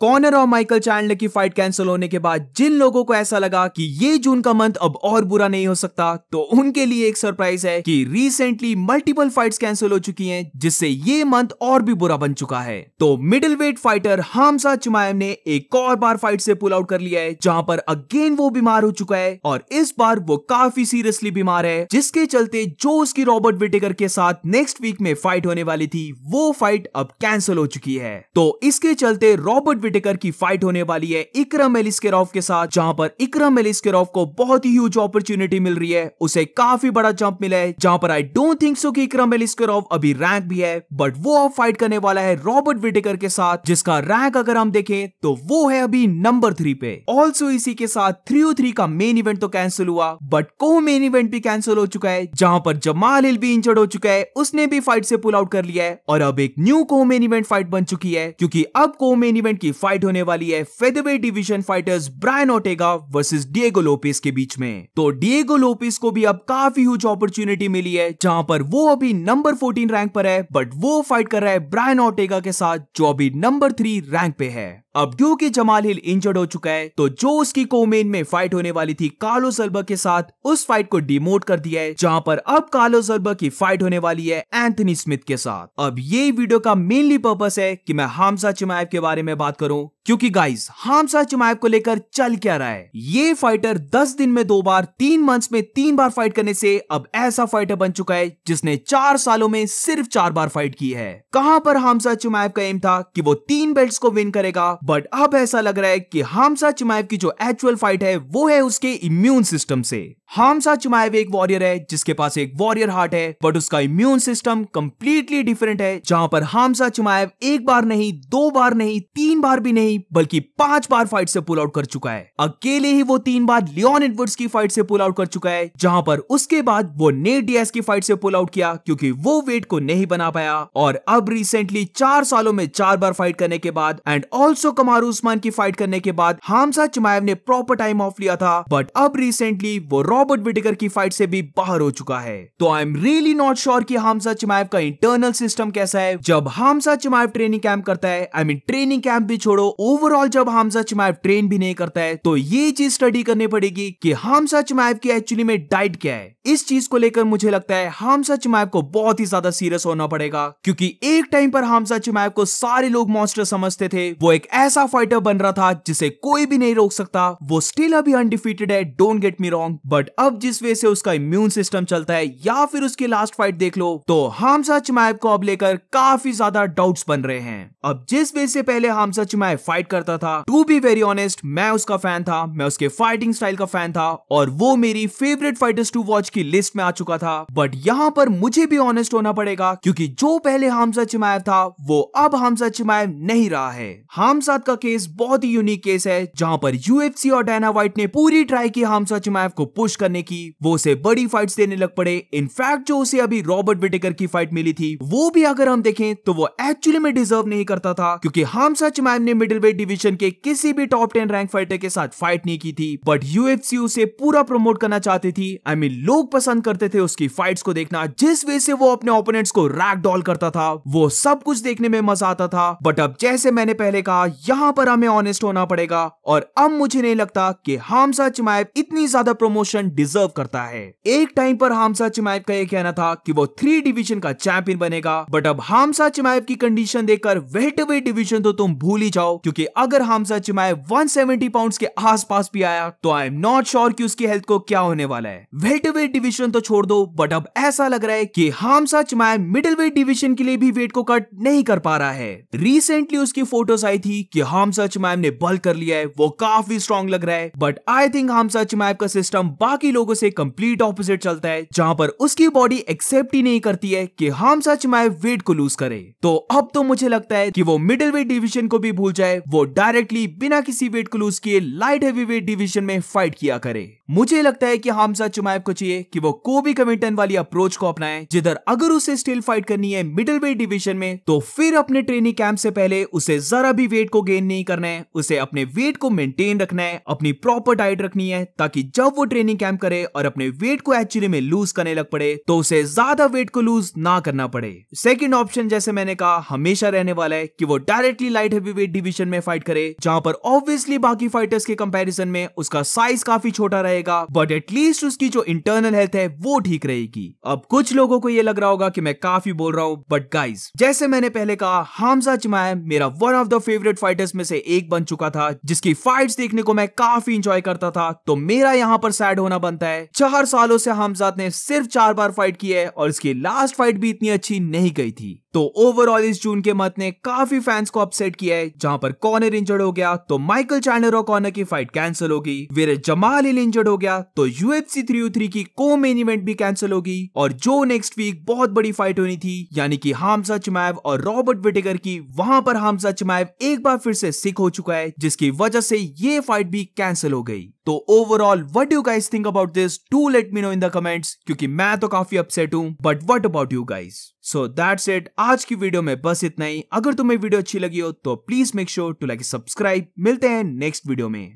Connor और Michael Chandler की fight cancel होने के बाद जिन लोगों को ऐसा लगा कि ये जून का मंथ अब और बुरा नहीं हो सकता तो उनके लिए एक सरप्राइज है कि रिसेंटली मल्टीपल फाइट्स कैंसिल हो चुकी हैं जिससे ये मंथ और भी बुरा बन चुका है तो middle weight fighter Khamzat Chimaev ने एक और बार फाइट से पुल आउट कर लिया है जहां पर अगेन वो बीमार हो चुका है और इस बार वो काफी सीरियसली बीमार है जिसके चलते जो उसकी रॉबर्ट विटेकर के साथ नेक्स्ट वीक में फाइट होने वाली थी वो फाइट अब कैंसिल हो चुकी है तो इसके चलते रॉबर्ट विटेकर की फाइट होने वाली है इक्रम एलिस्केरोव के साथ जहां पर इक्रम एलिस्केरोव को बहुत ही ह्यूज अपॉर्चुनिटी मिल रही है उसे काफी बड़ा जंप मिला है जहां पर आई डोंट थिंक सो कि इक्रम एलिस्केरोव अभी रैंक भी है बट वो अब फाइट करने वाला है रॉबर्ट विटेकर के साथ जिसका रैंक अगर हम देखें तो वो है अभी नंबर थ्री पे ऑल्सो इसी के साथ थ्री ओ थ्री का मेन इवेंट तो कैंसिल हुआ बट को मेन इवेंट भी कैंसिल हो चुका है जहां पर जमाल हिल भी इंजर्ड हो चुका है उसने भी फाइट से पुल आउट कर लिया है और अब एक न्यू को मेन इवेंट फाइट बन चुकी है क्योंकि अब को मेन इवेंट की फाइट होने वाली है featherweight division fighters Brian Ortega versus Diego Lopes के बीच में तो डिएगो लोपेस को भी अब काफी हुज अपॉर्चुनिटी मिली है जहां पर वो अभी नंबर फोर्टीन रैंक पर है बट वो फाइट कर रहा है ब्रायन ओटेगा के साथ जो अभी नंबर थ्री रैंक पे है अब क्योंकि जमाल हिल इंजर्ड हो चुका है तो जो उसकी कोमेन में फाइट होने वाली थी कालो जल्बा के साथ उस फाइट को डिमोट कर दिया है जहां पर अब कालो जल्बा की फाइट होने वाली है एंथनी स्मिथ के साथ अब ये वीडियो का मेनली पर्पस है कि मैं हमसा चिमायब के बारे में बात करूं foram क्योंकि गाइस हामसा चुमायब को लेकर चल क्या रहा है ये फाइटर 10 दिन में दो बार तीन मंथ्स में तीन बार फाइट करने से अब ऐसा फाइटर बन चुका है जिसने चार सालों में सिर्फ चार बार फाइट की है कहां पर हामसा चुमायब का एम था कि वो तीन बेल्ट को विन करेगा बट अब ऐसा लग रहा है कि हामसा चुमायब की जो एक्चुअल फाइट है वो है उसके इम्यून सिस्टम से हामसा चुमायब एक वॉरियर है जिसके पास एक वॉरियर हार्ट है बट उसका इम्यून सिस्टम कंप्लीटली डिफरेंट है जहां पर हामसा चुमायब एक बार नहीं दो बार नहीं तीन बार भी नहीं नहीं बल्कि पांच बार फाइट से पुल आउट कर चुका है अकेले ही वो तीन बार लियोन एडवर्ड्स की फाइट से पुल आउट कर चुका है जहां पर उसके बाद वो ने डियास की फाइट से पुल आउट किया क्योंकि वो वेट को नहीं बना पाया और अब रिसेंटली चार सालों में चार बार फाइट करने के बाद एंड ऑल्सो कमार उस्मान की फाइट करने के बाद हामसा चिमायव ने प्रॉपर टाइम ऑफ लिया था बट अब रिसेंटली वो रॉबर्ट विटेकर की फाइट से भी बाहर हो चुका है तो I am really not sure की हामसा चिमायव का इंटरनल सिस्टम कैसा है जब हामसा चिमायव ट्रेनिंग कैंप करता है आई मीन ट्रेनिंग कैंप भी छोड़ो ओवरऑल जब हामसा चिमाइव ट्रेन भी नहीं करता है तो ये चीज स्टडी करनी पड़ेगी कि हामसा चिमाइव की एक्चुअली में डाइट क्या है इस चीज को लेकर मुझे लगता है हामसा चिमाइव को बहुत ही ज्यादा सीरियस होना पड़ेगा क्योंकि एक टाइम पर हामसा चिमाइव को सारे लोग मॉन्स्टर समझते थे वो एक ऐसा फाइटर बन रहा था जिसे कोई भी नहीं रोक सकता वो स्टिल अभी अनडिफीटेड है don't get me wrong but अब जिस वे से उसका इम्यून सिस्टम चलता है या फिर उसकी लास्ट फाइट देख लो तो हामसा चिमाइव को अब लेकर काफी ज्यादा डाउट्स बन रहे हैं अब जिस वे से पहले हामसा चिमाइव फाइट फाइट करता था टू बी वेरी ऑनेस्ट मैं उसका फैन था मैं उसके फाइटिंग स्टाइल का फैन था और वो मेरी फेवरेट फाइटर्स टू वॉच की लिस्ट में आ चुका था बट यहाँ पर मुझे भी ऑनेस्ट होना पड़ेगा क्योंकि जो पहले हामसा चिमायव था वो अब हामसा चिमायव नहीं रहा है हामसाद का केस बहुत ही यूनिक केस है जहाँ पर यूएफसी और डायना व्हाइट ने पूरी ट्राई की हामसा चिमायव को पुश करने की वो उसे बड़ी फाइट्स देने लग पड़े इनफैक्ट जो उसे अभी रॉबर्ट विटेकर की फाइट मिली थी वो भी अगर हम देखें तो वो एक्चुअली में डिजर्व नहीं करता था क्योंकि हामसा चिमायव ने मिडिल मिडलवेट डिवीजन के किसी भी टॉप टेन रैंक फाइटर के साथ फाइट नहीं की थी बट यूएफसी उसे पूरा प्रमोट करना चाहती थी आई I मीन mean, लोग पसंद करते थे उसकी फाइट्स को देखना जिस वे से वो अपने ओपोनेंट्स को रैक डॉल करता था वो सब कुछ देखने में मजा आता था बट अब जैसे मैंने पहले कहा यहाँ पर हमें ऑनेस्ट होना पड़ेगा और अब मुझे नहीं लगता कि हामसा चिमायब इतनी ज्यादा प्रमोशन डिजर्व करता है एक टाइम पर हामसा चिमायब का यह कहना था कि वो थ्री डिवीजन का चैंपियन बनेगा बट अब हामसा चिमायब की कंडीशन देखकर वेट वेट डिवीजन तो तुम भूल ही जाओ क्योंकि अगर हामजा चिमाए 170 पाउंड के आसपास भी आया तो आई एम नॉट श्योर कि उसकी हेल्थ को क्या होने वाला है वेट वेट डिविजन तो छोड़ दो बट अब ऐसा लग रहा है कि Khamzat Chimaev middle weight division के लिए भी वेट को कट नहीं कर पा रहा है रिसेंटली उसकी फोटोज आई थी कि हमसा चिमाइब ने बल कर लिया है वो काफी स्ट्रॉन्ग लग रहा है बट आई थिंक हमसा चिमाइब का सिस्टम बाकी लोगों से कंप्लीट ऑपोजिट चलता है जहां पर उसकी बॉडी एक्सेप्ट ही नहीं करती है कि हमसा चिमाए वेट को लूज करे तो अब तो मुझे लगता है कि वो मिडिल वेट डिविजन को भी भूल जाए वो डायरेक्टली बिना किसी वेट को लूज किए लाइट हैवी वेट डिविजन में फाइट किया करे मुझे लगता है कि हामसा चुमायब को चाहिए कि वो कोबी कमिंटन वाली अप्रोच को अपनाए जिधर अगर उसे स्टिल फाइट करनी है मिडिल वेट डिविजन में तो फिर अपने ट्रेनिंग कैंप से पहले उसे जरा भी वेट को गेन नहीं करना है उसे अपने वेट को मेंटेन रखना है अपनी प्रॉपर डाइट रखनी है ताकि जब वो ट्रेनिंग कैंप करे और अपने वेट को एक्चुअली में लूज करने लग पड़े तो उसे ज्यादा वेट को लूज ना करना पड़े सेकेंड ऑप्शन जैसे मैंने कहा हमेशा रहने वाला है कि वो directly light heavy weight division division में फाइट करे जहाँ पर ऑब्वियसली बाकी फाइटर्स के कंपैरिजन में उसका साइज काफी छोटा रहेगा बट एटलीस्ट उसकी जो इंटरनल हेल्थ है वो ठीक रहेगी अब कुछ लोगों को ये लग रहा होगा कि मैं काफी बोल रहा हूँ बट गाइज जैसे मैंने पहले कहा हामजा चिमाय मेरा one of the favourite fighters में से एक बन चुका था जिसकी फाइट्स देखने को मैं काफी इंजॉय करता था तो मेरा यहाँ पर सैड होना बनता है चार सालों से हमजाद ने सिर्फ चार बार फाइट की है और इसकी लास्ट फाइट भी इतनी अच्छी नहीं गई थी तो ओवरऑल इस जून के मत ने काफी फैंस को अपसेट किया है जहां पर कॉर्नर इंजर्ड हो गया तो माइकल चैनर और कॉर्नर की फाइट कैंसिल होगी वीर जमाल हिल इंजर्ड हो गया तो यूएफसी थ्री oh की को मेन इवेंट भी कैंसिल होगी और जो नेक्स्ट वीक बहुत बड़ी फाइट होनी थी यानी कि हामसा चुमैब और रॉबर्ट विटेगर की वहां पर हामसा चुमैब एक बार फिर से सिक हो चुका है जिसकी वजह से ये फाइट भी कैंसिल हो गई तो overall what you guys think about this to let me know in the comments क्योंकि मैं तो काफी अपसेट हूं but what about you guys so that's it आज की वीडियो में बस इतना ही अगर तुम्हें वीडियो अच्छी लगी हो तो please make sure to like subscribe मिलते हैं नेक्स्ट वीडियो में